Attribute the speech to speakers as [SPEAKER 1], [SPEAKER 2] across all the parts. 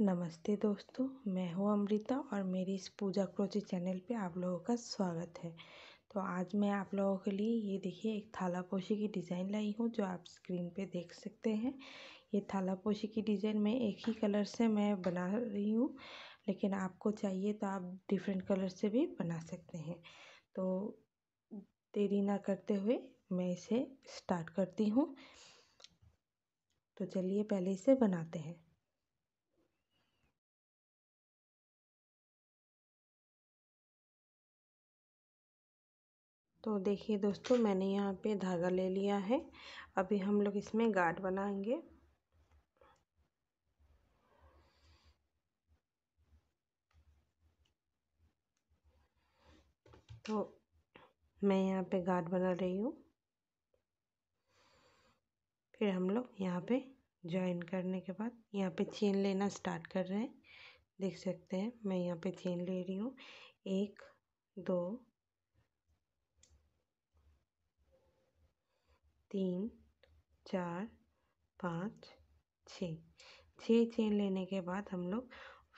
[SPEAKER 1] नमस्ते दोस्तों मैं हूँ अमृता और मेरी इस पूजा क्रोची चैनल पे आप लोगों का स्वागत है तो आज मैं आप लोगों के लिए ये देखिए एक थालापोशी की डिज़ाइन लाई हूँ जो आप स्क्रीन पे देख सकते हैं ये थालापोशी की डिज़ाइन मैं एक ही कलर से मैं बना रही हूँ लेकिन आपको चाहिए तो आप डिफरेंट कलर से भी बना सकते हैं तो देरी ना करते हुए मैं इसे स्टार्ट करती हूँ तो चलिए पहले इसे बनाते हैं तो देखिए दोस्तों मैंने यहाँ पे धागा ले लिया है अभी हम लोग इसमें गार्ड बनाएंगे तो मैं यहाँ पे गार्ड बना रही हूँ फिर हम लोग यहाँ पे ज्वाइन करने के बाद यहाँ पे चेन लेना स्टार्ट कर रहे हैं देख सकते हैं मैं यहाँ पे चेन ले रही हूँ एक दो तीन चार पाँच छ छः चेन लेने के बाद हम लोग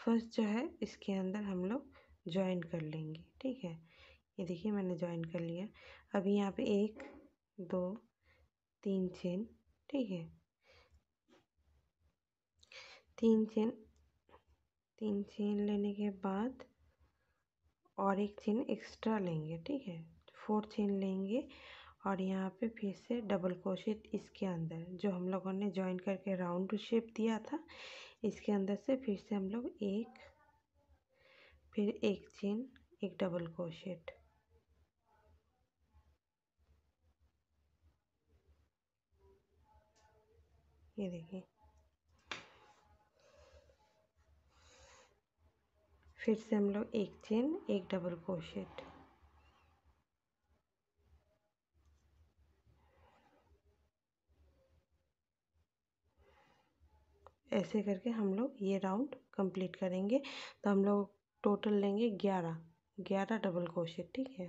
[SPEAKER 1] फर्स्ट जो है इसके अंदर हम लोग ज्वाइन कर लेंगे ठीक है ये देखिए मैंने ज्वाइन कर लिया अब यहाँ पे एक दो तीन चेन ठीक है तीन चेन तीन चेन लेने के बाद और एक चेन एक्स्ट्रा लेंगे ठीक है फोर चेन लेंगे और यहाँ पे फिर से डबल क्रोशेट इसके अंदर जो हम लोगों ने ज्वाइन करके राउंड शेप दिया था इसके अंदर से फिर से हम लोग एक फिर एक चेन एक डबल क्रोशेट ये देखिए फिर से हम लोग एक चेन एक डबल क्रोशेट ऐसे करके हम लोग ये राउंड कंप्लीट करेंगे तो हम लोग टोटल लेंगे ग्यारह ग्यारह डबल क्रोशेट ठीक है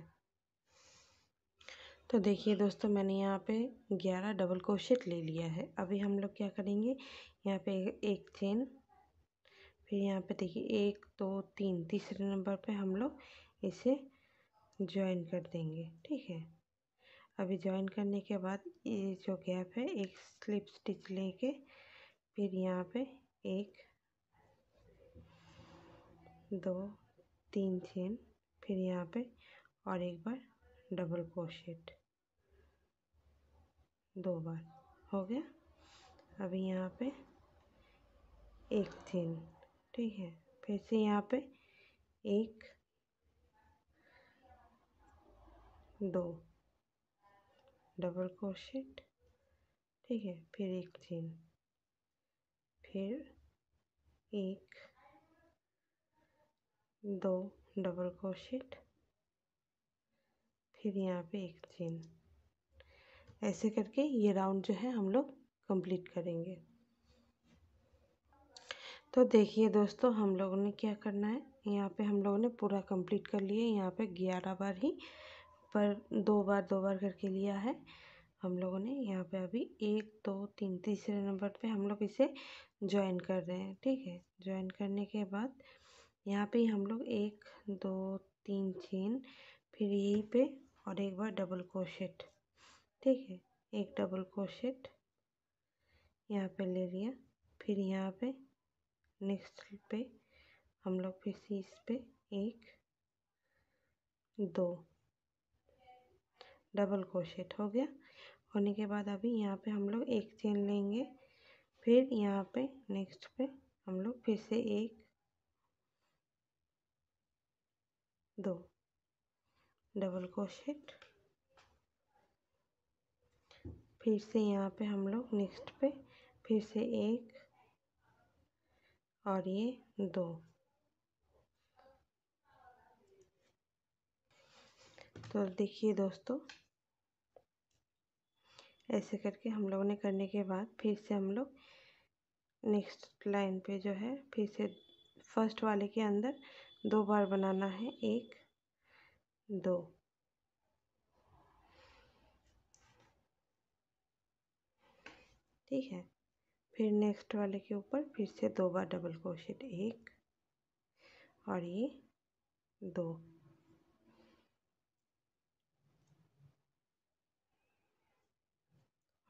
[SPEAKER 1] तो देखिए दोस्तों मैंने यहाँ पे ग्यारह डबल क्रोशेट ले लिया है अभी हम लोग क्या करेंगे यहाँ पे एक चेन फिर यहाँ पे देखिए एक दो तीन तीसरे नंबर पे हम लोग इसे ज्वाइन कर देंगे ठीक है अभी ज्वाइन करने के बाद ये जो गैप है एक स्लिप स्टिच लेके फिर यहाँ पे एक दो तीन चेन फिर यहाँ पे और एक बार डबल क्रोशेट दो बार हो गया अभी यहाँ पे एक चेन ठीक है फिर से यहाँ पे एक दो डबल क्रोशेट ठीक है फिर एक चेन फिर एक दो डबल क्रोशेट फिर यहाँ पे एक चेन ऐसे करके ये राउंड जो है हम लोग कंप्लीट करेंगे तो देखिए दोस्तों हम लोगों ने क्या करना है यहाँ पे हम लोगों ने पूरा कंप्लीट कर लिया यहाँ पे ग्यारह बार ही पर दो बार दो बार करके लिया है हम लोगों ने यहाँ पे अभी एक दो तीन तीसरे नंबर पे हम लोग इसे ज्वाइन कर रहे हैं ठीक है ज्वाइन करने के बाद यहाँ पे हम लोग एक दो तीन चेन फिर यहीं पे और एक बार डबल क्रोशेट ठीक है एक डबल क्रोशेट यहाँ पे ले लिया फिर यहाँ पे नेक्स्ट पे हम लोग फिर सीस पे एक दो डबल क्रोशेट हो गया होने के बाद अभी यहाँ पे हम लोग एक चेन लेंगे फिर यहाँ पे नेक्स्ट पे हम लोग फिर से एक दो डबल क्रोशेट फिर से यहाँ पे हम लोग नेक्स्ट पे फिर से एक और ये दो तो देखिए दोस्तों ऐसे करके हम लोगों ने करने के बाद फिर से हम लोग नेक्स्ट लाइन पे जो है फिर से फर्स्ट वाले के अंदर दो बार बनाना है एक दो ठीक है फिर नेक्स्ट वाले के ऊपर फिर से दो बार डबल क्रोशेट एक और ये दो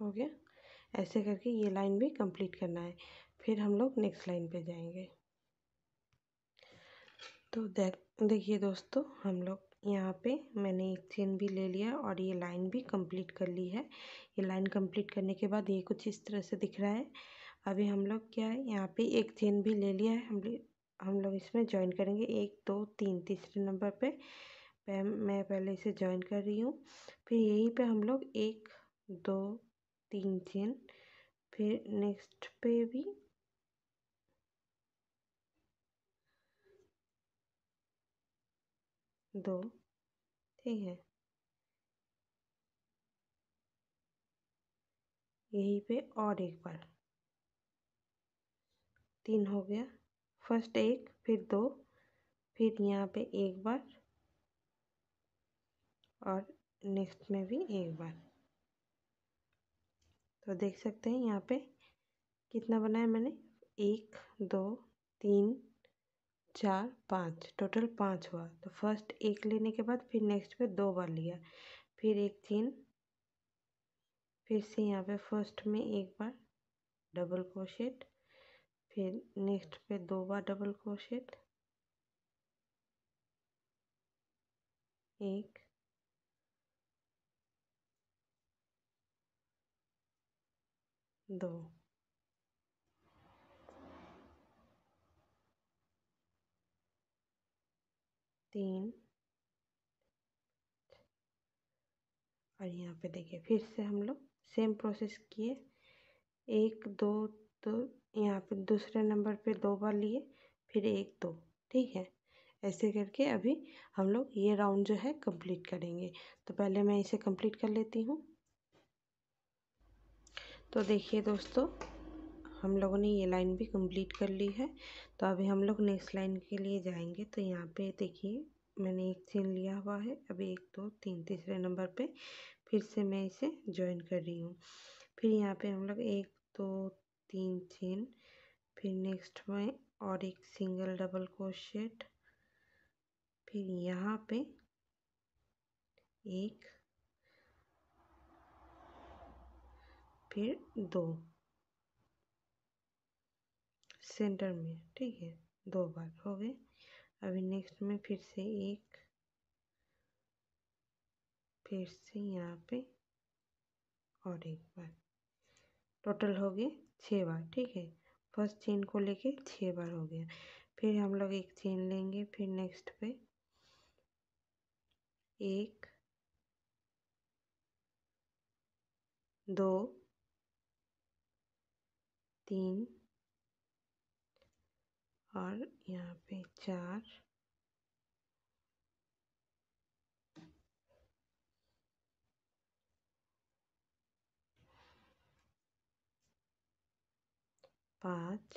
[SPEAKER 1] हो गया ऐसे करके ये लाइन भी कंप्लीट करना है फिर हम लोग नेक्स्ट लाइन पे जाएंगे तो देख देखिए दोस्तों हम लोग यहाँ पे मैंने एक चेन भी ले लिया और ये लाइन भी कंप्लीट कर ली है ये लाइन कंप्लीट करने के बाद ये कुछ इस तरह से दिख रहा है अभी हम लोग क्या है यहाँ पे एक चेन भी ले लिया है हम हम लोग इसमें ज्वाइन करेंगे एक दो तीन तीसरे नंबर पे मैं पहले इसे ज्वाइन कर रही हूँ फिर यहीं पे हम लोग एक दो तीन चेन फिर नेक्स्ट पे भी दो ठीक है यहीं पे और एक बार तीन हो गया फर्स्ट एक फिर दो फिर यहाँ पे एक बार और नेक्स्ट में भी एक बार तो देख सकते हैं यहाँ पे कितना बनाया मैंने एक दो तीन चार पाँच टोटल पाँच हुआ तो फर्स्ट एक लेने के बाद फिर नेक्स्ट पे दो बार लिया फिर एक तीन फिर से यहाँ पे फर्स्ट में एक बार डबल क्रोशेट फिर नेक्स्ट पे दो बार डबल क्रोशेट एक दो तीन और यहाँ पे देखिए फिर से हम लोग सेम प्रोसेस किए एक दो तो यहाँ पे दूसरे नंबर पे दो बार लिए फिर एक दो ठीक है ऐसे करके अभी हम लोग ये राउंड जो है कंप्लीट करेंगे तो पहले मैं इसे कंप्लीट कर लेती हूँ तो देखिए दोस्तों हम लोगों ने ये लाइन भी कंप्लीट कर ली है तो अभी हम लोग नेक्स्ट लाइन के लिए जाएंगे तो यहाँ पे देखिए मैंने एक चेन लिया हुआ है अभी एक दो तीन तीसरे नंबर पे फिर से मैं इसे ज्वाइन कर रही हूँ फिर यहाँ पे हम लोग एक दो तीन चेन फिर नेक्स्ट में और एक सिंगल डबल क्रोशेट फिर यहाँ पे एक फिर दो सेंटर में ठीक है दो बार हो गए अभी नेक्स्ट में फिर से एक फिर से यहाँ पे और एक बार टोटल हो गए छः बार ठीक है फर्स्ट चेन को लेके छः बार हो गया फिर हम लोग एक चेन लेंगे फिर नेक्स्ट पे एक दो तीन और यहाँ पे चार पाँच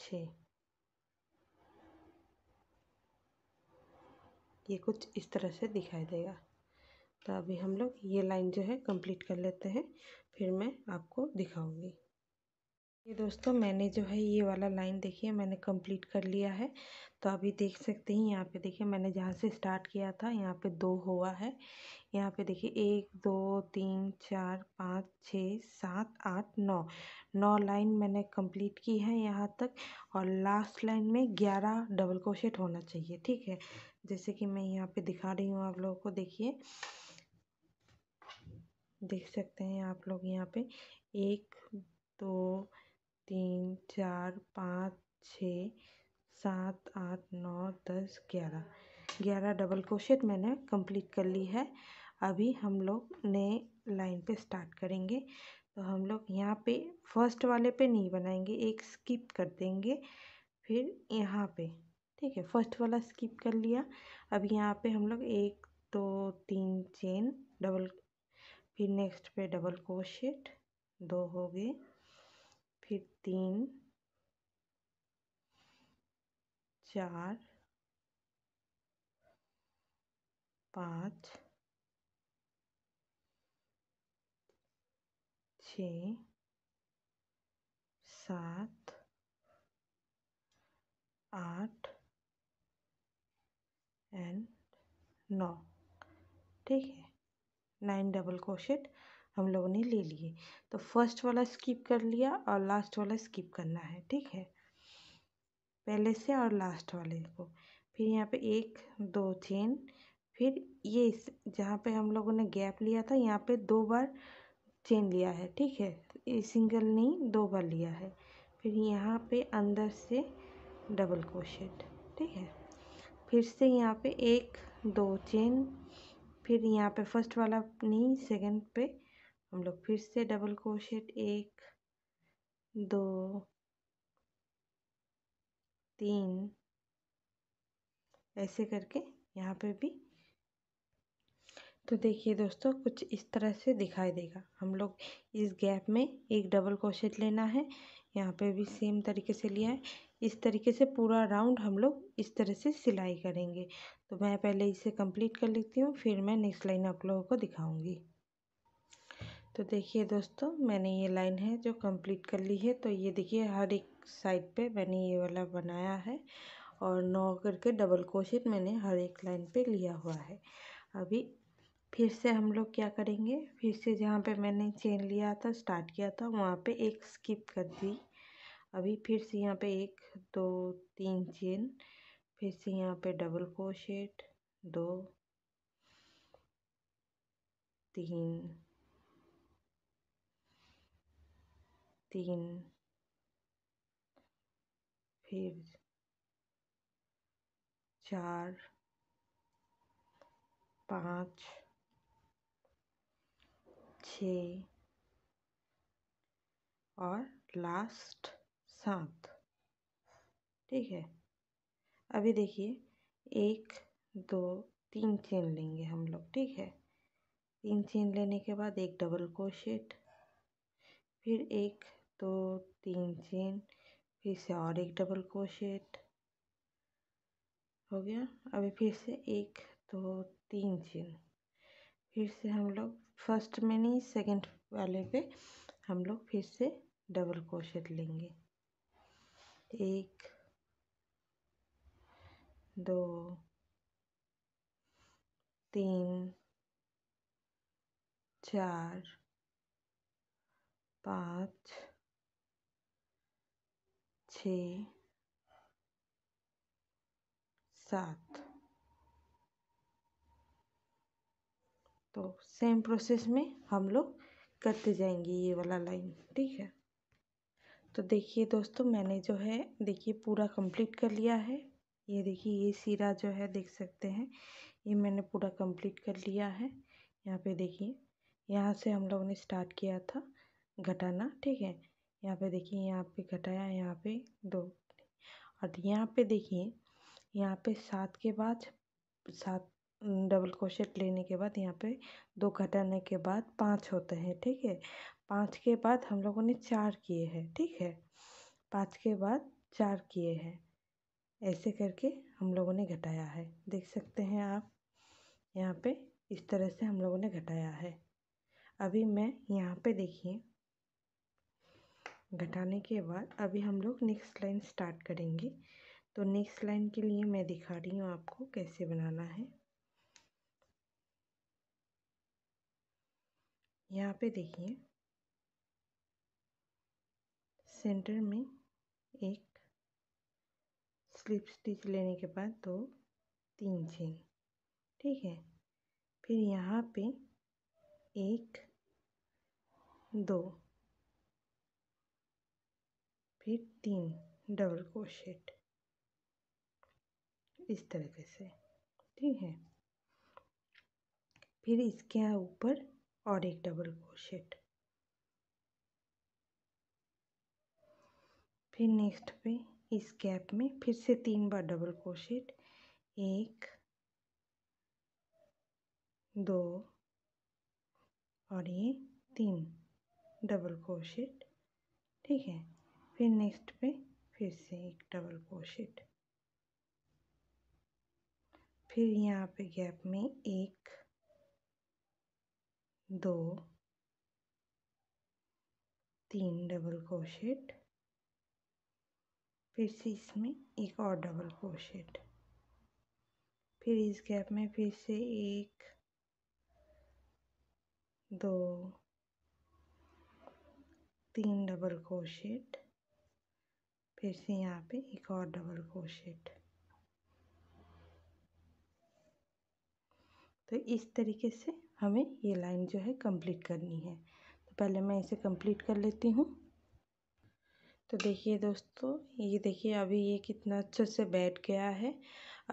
[SPEAKER 1] छ ये कुछ इस तरह से दिखाई देगा तो अभी हम लोग ये लाइन जो है कंप्लीट कर लेते हैं फिर मैं आपको दिखाऊंगी ये दोस्तों मैंने जो है ये वाला लाइन देखिए मैंने कंप्लीट कर लिया है तो अभी देख सकते हैं यहाँ पे देखिए मैंने जहाँ से स्टार्ट किया था यहाँ पे दो हुआ है यहाँ पे देखिए एक दो तीन चार पाँच छः सात आठ नौ नौ लाइन मैंने कंप्लीट की है यहाँ तक और लास्ट लाइन में ग्यारह डबल क्रोशेट होना चाहिए ठीक है जैसे कि मैं यहाँ पर दिखा रही हूँ आप लोगों को देखिए देख सकते हैं आप लोग यहाँ पे एक दो तीन चार पाँच छ सात आठ नौ दस ग्यारह ग्यारह डबल क्रोशेट मैंने कंप्लीट कर ली है अभी हम लोग नए लाइन पे स्टार्ट करेंगे तो हम लोग यहाँ पे फर्स्ट वाले पे नहीं बनाएंगे एक स्किप कर देंगे फिर यहाँ पे ठीक है फर्स्ट वाला स्किप कर लिया अब यहाँ पे हम लोग एक दो तीन चेन डबल फिर नेक्स्ट पे डबल क्रोशेट दो हो गए फिर तीन चार पाँच छ सात आठ एंड नौ ठीक है नाइन डबल क्रोशेट हम लोगों ने ले लिए तो फर्स्ट वाला स्किप कर लिया और लास्ट वाला स्किप करना है ठीक है पहले से और लास्ट वाले को फिर यहाँ पे एक दो चेन फिर ये इस जहाँ पे हम लोगों ने गैप लिया था यहाँ पे दो बार चेन लिया है ठीक है सिंगल नहीं दो बार लिया है फिर यहाँ पे अंदर से डबल क्रोशेट ठीक है फिर से यहाँ पे एक दो चेन फिर यहाँ पे फर्स्ट वाला नहीं सेकंड पे हम लोग फिर से डबल क्रोशेट एक दो तीन ऐसे करके यहाँ पे भी तो देखिए दोस्तों कुछ इस तरह से दिखाई देगा हम लोग इस गैप में एक डबल क्रोशेट लेना है यहाँ पे भी सेम तरीके से लिया है इस तरीके से पूरा राउंड हम लोग इस तरह से सिलाई करेंगे तो मैं पहले इसे कंप्लीट कर लेती हूँ फिर मैं नेक्स्ट लाइन आप लोगों को दिखाऊंगी तो देखिए दोस्तों मैंने ये लाइन है जो कंप्लीट कर ली है तो ये देखिए हर एक साइड पे मैंने ये वाला बनाया है और नौ करके डबल क्रोशेट मैंने हर एक लाइन पे लिया हुआ है अभी फिर से हम लोग क्या करेंगे फिर से जहाँ पर मैंने चेन लिया था स्टार्ट किया था वहाँ पर एक स्किप कर दी अभी फिर से यहाँ पर एक दो तीन चेन फिर से यहाँ पे डबल क्रोशेट दो तीन तीन फिर चार पाँच छ और लास्ट सात ठीक है अभी देखिए एक दो तीन चेन लेंगे हम लोग ठीक है तीन चेन लेने के बाद एक डबल क्रोशेट फिर एक दो तीन चेन फिर से और एक डबल क्रोशेट हो गया अभी फिर से एक दो तीन चेन फिर से हम लोग फर्स्ट में नहीं सेकंड वाले पे हम लोग फिर से डबल क्रोशेट लेंगे एक दो तीन चार पाँच छ सात तो सेम प्रोसेस में हम लोग करते जाएंगे ये वाला लाइन ठीक है तो देखिए दोस्तों मैंने जो है देखिए पूरा कंप्लीट कर लिया है ये देखिए ये सीरा जो है देख सकते हैं ये मैंने पूरा कंप्लीट कर लिया है यहाँ पे देखिए यहाँ से हम लोगों ने स्टार्ट किया था घटाना ठीक है यहाँ पे देखिए यहाँ पे घटाया यहाँ पे दो और यहाँ पे देखिए यहाँ पे सात के बाद सात डबल क्रोशेट लेने के बाद यहाँ पे दो घटाने के बाद पाँच होते हैं ठीक है पाँच के बाद हम लोगों ने चार किए हैं ठीक है पाँच के बाद चार किए हैं ऐसे करके हम लोगों ने घटाया है देख सकते हैं आप यहाँ पे इस तरह से हम लोगों ने घटाया है अभी मैं यहाँ पे देखिए घटाने के बाद अभी हम लोग नेक्स्ट लाइन स्टार्ट करेंगे तो नेक्स्ट लाइन के लिए मैं दिखा रही हूँ आपको कैसे बनाना है यहाँ पे देखिए सेंटर में एक स्लिप स्टिच लेने के बाद दो तीन चेन ठीक है फिर यहाँ पे एक दो फिर तीन डबल क्रोशेट इस तरीके से ठीक है फिर इसके ऊपर और एक डबल क्रोशेट फिर नेक्स्ट पे इस गैप में फिर से तीन बार डबल क्रोशेट एक दो और ये तीन डबल क्रोशेट ठीक है फिर नेक्स्ट पे फिर से एक डबल क्रोशेट फिर यहाँ पे गैप में एक दो तीन डबल क्रोशेट फिर से इसमें एक और डबल क्रोशेट फिर इस गैप में फिर से एक दो तीन डबल क्रोशेट फिर से यहाँ पे एक और डबल क्रोशेट तो इस तरीके से हमें ये लाइन जो है कंप्लीट करनी है तो पहले मैं इसे कंप्लीट कर लेती हूँ तो देखिए दोस्तों ये देखिए अभी ये कितना अच्छे से बैठ गया है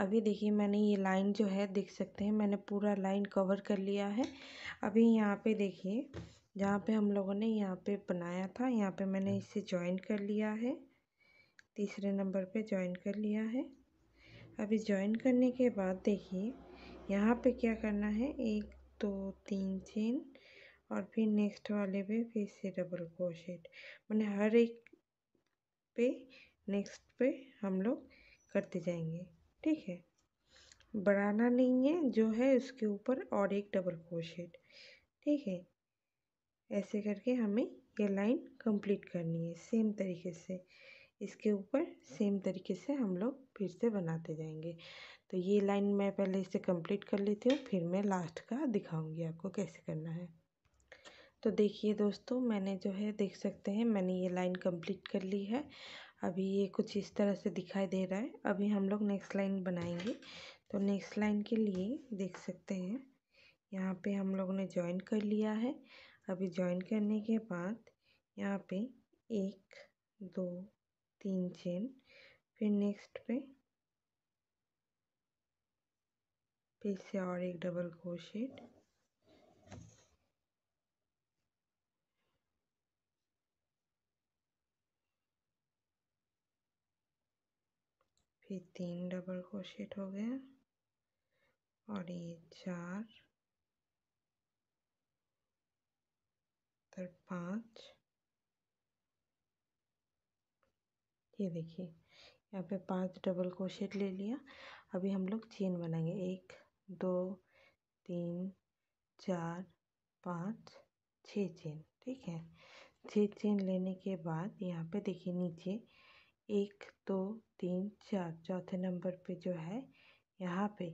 [SPEAKER 1] अभी देखिए मैंने ये लाइन जो है देख सकते हैं मैंने पूरा लाइन कवर कर लिया है अभी यहाँ पे देखिए जहाँ पे हम लोगों ने यहाँ पे बनाया था यहाँ पे मैंने इसे ज्वाइन कर लिया है तीसरे नंबर पे ज्वाइन कर लिया है अभी ज्वाइन करने के बाद देखिए यहाँ पे क्या करना है एक दो तीन चेन और फिर नेक्स्ट वाले पे फिर से डबल क्रोशेट मैंने हर एक पे नेक्स्ट पे हम लोग करते जाएंगे ठीक है बढ़ाना नहीं है जो है उसके ऊपर और एक डबल क्रोशेट ठीक है ऐसे करके हमें ये लाइन कंप्लीट करनी है सेम तरीके से इसके ऊपर सेम तरीके से हम लोग फिर से बनाते जाएंगे तो ये लाइन मैं पहले इसे कंप्लीट कर लेती हूँ फिर मैं लास्ट का दिखाऊंगी आपको कैसे करना है तो देखिए दोस्तों मैंने जो है देख सकते हैं मैंने ये लाइन कंप्लीट कर ली है अभी ये कुछ इस तरह से दिखाई दे रहा है अभी हम लोग नेक्स्ट लाइन बनाएंगे तो नेक्स्ट लाइन के लिए देख सकते हैं यहाँ पे हम लोगों ने ज्वाइन कर लिया है अभी ज्वाइन करने के बाद यहाँ पे एक दो तीन चेन फिर नेक्स्ट पे फिर से और एक डबल क्रोशेट फिर तीन डबल क्रोशेट हो गए और ये चार पाँच ये देखिए यहाँ पे पांच डबल क्रोशेट ले लिया अभी हम लोग चेन बनाएंगे एक दो तीन चार पाँच छः चेन ठीक है छः चेन लेने के बाद यहाँ पे देखिए नीचे एक दो तीन चार चौथे नंबर पे जो है यहाँ पे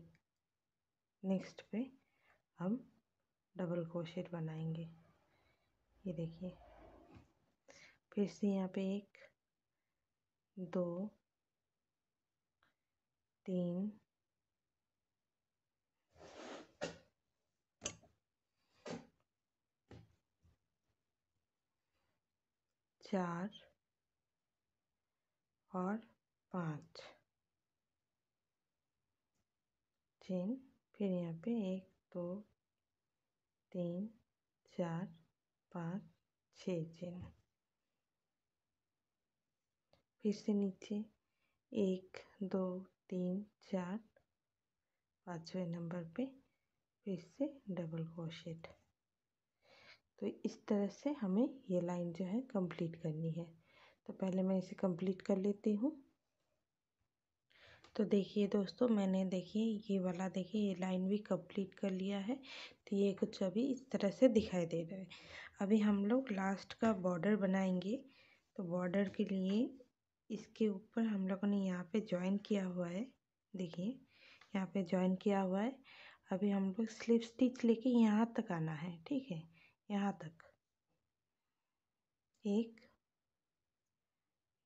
[SPEAKER 1] नेक्स्ट पे हम डबल क्रोशेट बनाएंगे ये देखिए फिर से यहाँ पे एक दो तीन चार और पाँच चेन फिर यहाँ पे एक दो तीन चार पाँच छ चेन फिर से नीचे एक दो तीन चार पाँचवें नंबर पे फिर से डबल क्रोशेट तो इस तरह से हमें ये लाइन जो है कंप्लीट करनी है तो पहले मैं इसे कंप्लीट कर लेती हूँ तो देखिए दोस्तों मैंने देखिए ये वाला देखिए ये लाइन भी कंप्लीट कर लिया है तो ये कुछ अभी इस तरह से दिखाई दे रहा है अभी हम लोग लास्ट का बॉर्डर बनाएंगे तो बॉर्डर के लिए इसके ऊपर हम लोगों ने यहाँ पे ज्वाइन किया हुआ है देखिए यहाँ पे ज्वाइन किया हुआ है अभी हम लोग स्लिप स्टिच लेके यहाँ तक आना है ठीक है यहाँ तक एक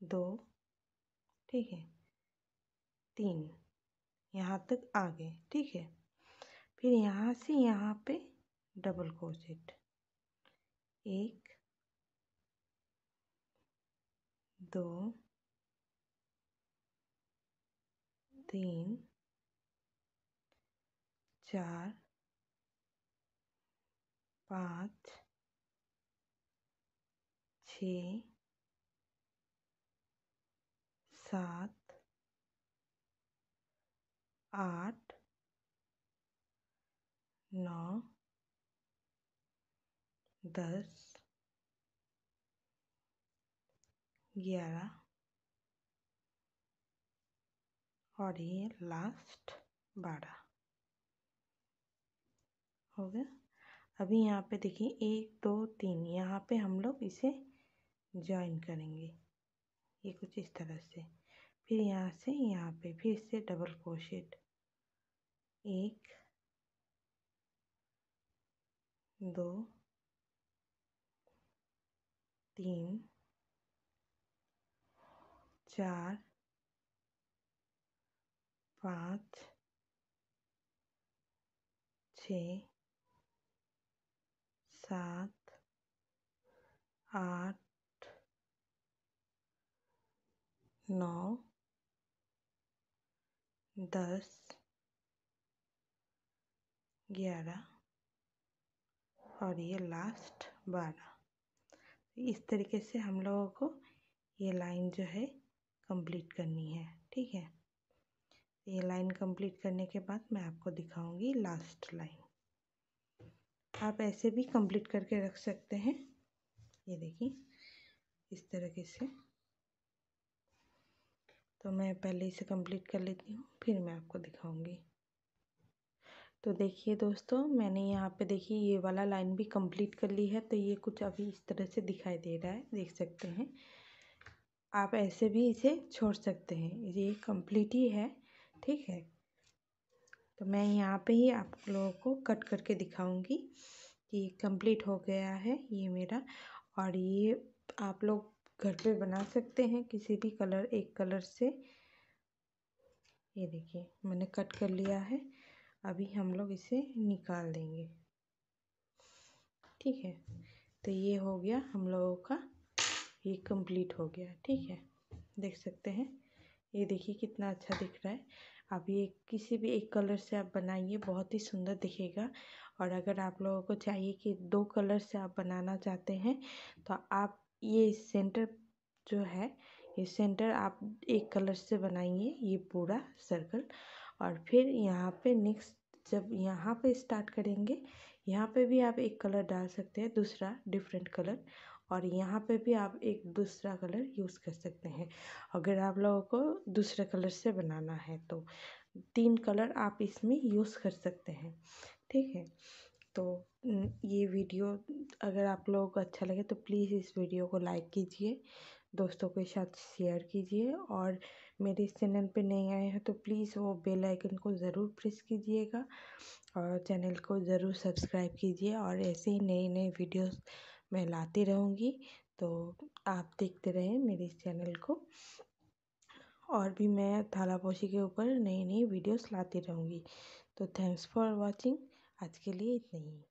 [SPEAKER 1] दो ठीक है तीन यहाँ तक आ गए ठीक है फिर यहाँ से यहाँ पे डबल क्रोशेट एक दो तीन चार पाँच छ सात आठ नौ दस ग्यारह और ये लास्ट बारह हो गया अभी यहाँ पे देखिए एक दो तीन यहाँ पे हम लोग इसे ज्वाइन करेंगे ये कुछ इस तरह से फिर यहाँ से यहाँ पे फिर से डबल क्रोशेट एक दो तीन चार पाँच छ सात आठ नौ दस ग्यारह और ये लास्ट बारह तो इस तरीके से हम लोगों को ये लाइन जो है कंप्लीट करनी है ठीक है ये लाइन कंप्लीट करने के बाद मैं आपको दिखाऊंगी लास्ट लाइन आप ऐसे भी कंप्लीट करके रख सकते हैं ये देखिए इस तरीके से तो मैं पहले इसे कंप्लीट कर लेती हूँ फिर मैं आपको दिखाऊंगी तो देखिए दोस्तों मैंने यहाँ पे देखिए ये वाला लाइन भी कंप्लीट कर ली है तो ये कुछ अभी इस तरह से दिखाई दे रहा है देख सकते हैं आप ऐसे भी इसे छोड़ सकते हैं ये कंप्लीट ही है ठीक है तो मैं यहाँ पे ही आप लोगों को कट करके दिखाऊंगी कि कंप्लीट हो गया है ये मेरा और ये आप लोग घर पे बना सकते हैं किसी भी कलर एक कलर से ये देखिए मैंने कट कर लिया है अभी हम लोग इसे निकाल देंगे ठीक है तो ये हो गया हम लोगों का ये कंप्लीट हो गया ठीक है देख सकते हैं ये देखिए कितना अच्छा दिख रहा है आप ये किसी भी एक कलर से आप बनाइए बहुत ही सुंदर दिखेगा और अगर आप लोगों को चाहिए कि दो कलर से आप बनाना चाहते हैं तो आप ये सेंटर जो है ये सेंटर आप एक कलर से बनाइए ये पूरा सर्कल और फिर यहाँ पे नेक्स्ट जब यहाँ पे स्टार्ट करेंगे यहाँ पे भी आप एक कलर डाल सकते हैं दूसरा डिफरेंट कलर और यहाँ पे भी आप एक दूसरा कलर यूज़ कर सकते हैं अगर आप लोगों को दूसरे कलर से बनाना है तो तीन कलर आप इसमें यूज़ कर सकते हैं ठीक है तो ये वीडियो अगर आप लोगों को अच्छा लगे तो प्लीज़ इस वीडियो को लाइक कीजिए दोस्तों के साथ शेयर कीजिए और मेरे इस चैनल पे नहीं आए हैं तो प्लीज़ वो बेल आइकन को ज़रूर प्रेस कीजिएगा और चैनल को ज़रूर सब्सक्राइब कीजिए और ऐसे ही नई नए वीडियोस मैं लाती रहूँगी तो आप देखते रहें मेरे इस चैनल को और भी मैं थालापोशी के ऊपर नई नई वीडियोस लाती रहूँगी तो थैंक्स फॉर वॉचिंग आज के लिए इतना ही